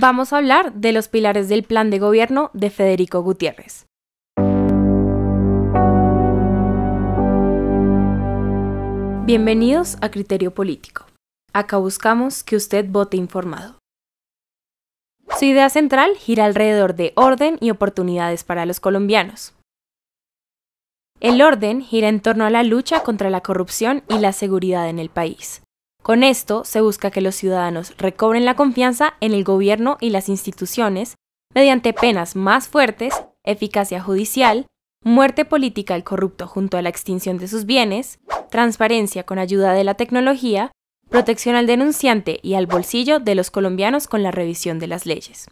vamos a hablar de los pilares del plan de gobierno de Federico Gutiérrez. Bienvenidos a Criterio Político. Acá buscamos que usted vote informado. Su idea central gira alrededor de orden y oportunidades para los colombianos. El orden gira en torno a la lucha contra la corrupción y la seguridad en el país, con esto se busca que los ciudadanos recobren la confianza en el gobierno y las instituciones mediante penas más fuertes, eficacia judicial, muerte política al corrupto junto a la extinción de sus bienes, transparencia con ayuda de la tecnología, protección al denunciante y al bolsillo de los colombianos con la revisión de las leyes.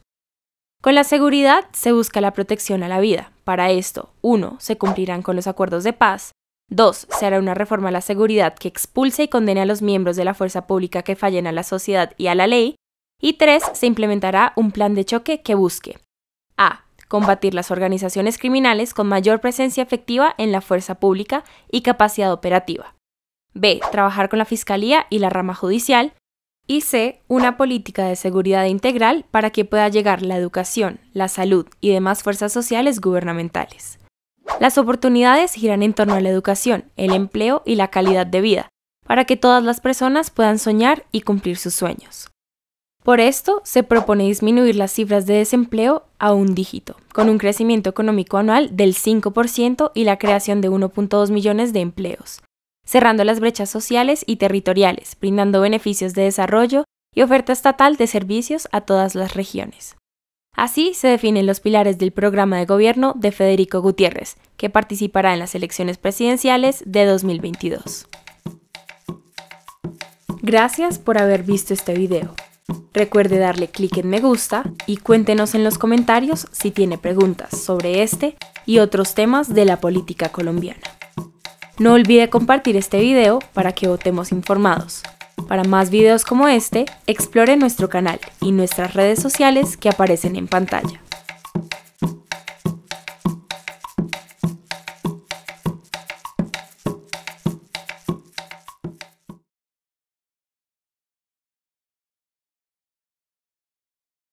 Con la seguridad se busca la protección a la vida. Para esto, uno, se cumplirán con los acuerdos de paz, 2. Se hará una reforma a la seguridad que expulse y condene a los miembros de la fuerza pública que fallen a la sociedad y a la ley. Y 3. Se implementará un plan de choque que busque a. Combatir las organizaciones criminales con mayor presencia efectiva en la fuerza pública y capacidad operativa. B. Trabajar con la Fiscalía y la rama judicial. Y C. Una política de seguridad integral para que pueda llegar la educación, la salud y demás fuerzas sociales gubernamentales. Las oportunidades giran en torno a la educación, el empleo y la calidad de vida, para que todas las personas puedan soñar y cumplir sus sueños. Por esto, se propone disminuir las cifras de desempleo a un dígito, con un crecimiento económico anual del 5% y la creación de 1.2 millones de empleos, cerrando las brechas sociales y territoriales, brindando beneficios de desarrollo y oferta estatal de servicios a todas las regiones. Así se definen los pilares del programa de gobierno de Federico Gutiérrez, que participará en las elecciones presidenciales de 2022. Gracias por haber visto este video. Recuerde darle clic en me gusta y cuéntenos en los comentarios si tiene preguntas sobre este y otros temas de la política colombiana. No olvide compartir este video para que votemos informados. Para más videos como este, explore nuestro canal y nuestras redes sociales que aparecen en pantalla.